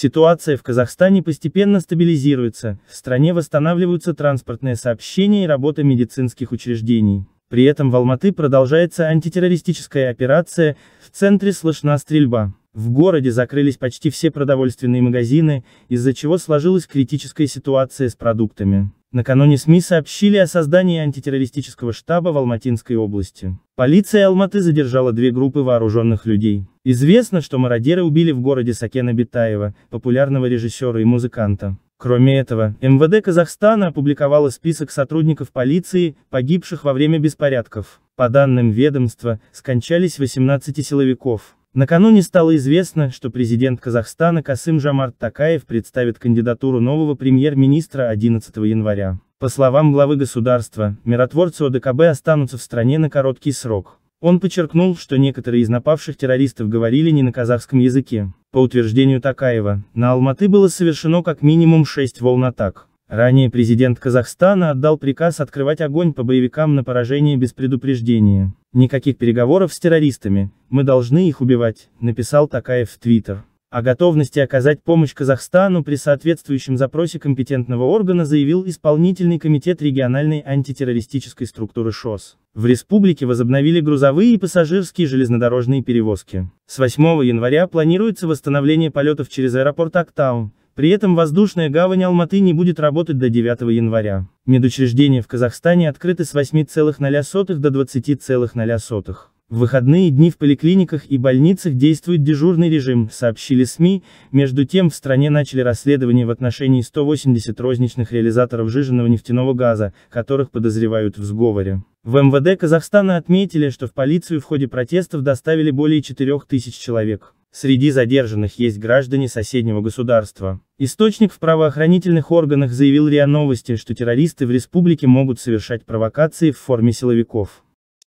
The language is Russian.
Ситуация в Казахстане постепенно стабилизируется, в стране восстанавливаются транспортное сообщение и работа медицинских учреждений. При этом в Алматы продолжается антитеррористическая операция, в центре слышна стрельба. В городе закрылись почти все продовольственные магазины, из-за чего сложилась критическая ситуация с продуктами. Накануне СМИ сообщили о создании антитеррористического штаба в Алматинской области. Полиция Алматы задержала две группы вооруженных людей. Известно, что мародеры убили в городе Сакена Битаева, популярного режиссера и музыканта. Кроме этого, МВД Казахстана опубликовало список сотрудников полиции, погибших во время беспорядков. По данным ведомства, скончались 18 силовиков. Накануне стало известно, что президент Казахстана Касым Жамарт Такаев представит кандидатуру нового премьер-министра 11 января. По словам главы государства, миротворцы ОДКБ останутся в стране на короткий срок. Он подчеркнул, что некоторые из напавших террористов говорили не на казахском языке. По утверждению Такаева, на Алматы было совершено как минимум 6 волн атак. Ранее президент Казахстана отдал приказ открывать огонь по боевикам на поражение без предупреждения. «Никаких переговоров с террористами, мы должны их убивать», написал Такаев в Твиттер. О готовности оказать помощь Казахстану при соответствующем запросе компетентного органа заявил исполнительный комитет региональной антитеррористической структуры ШОС. В республике возобновили грузовые и пассажирские железнодорожные перевозки. С 8 января планируется восстановление полетов через аэропорт Актау. При этом воздушная гавань Алматы не будет работать до 9 января. Медучреждения в Казахстане открыты с 8,0 до 20,0. В выходные дни в поликлиниках и больницах действует дежурный режим, сообщили СМИ, между тем в стране начали расследование в отношении 180 розничных реализаторов жиженного нефтяного газа, которых подозревают в сговоре. В МВД Казахстана отметили, что в полицию в ходе протестов доставили более 4000 человек. Среди задержанных есть граждане соседнего государства. Источник в правоохранительных органах заявил РИА Новости, что террористы в республике могут совершать провокации в форме силовиков.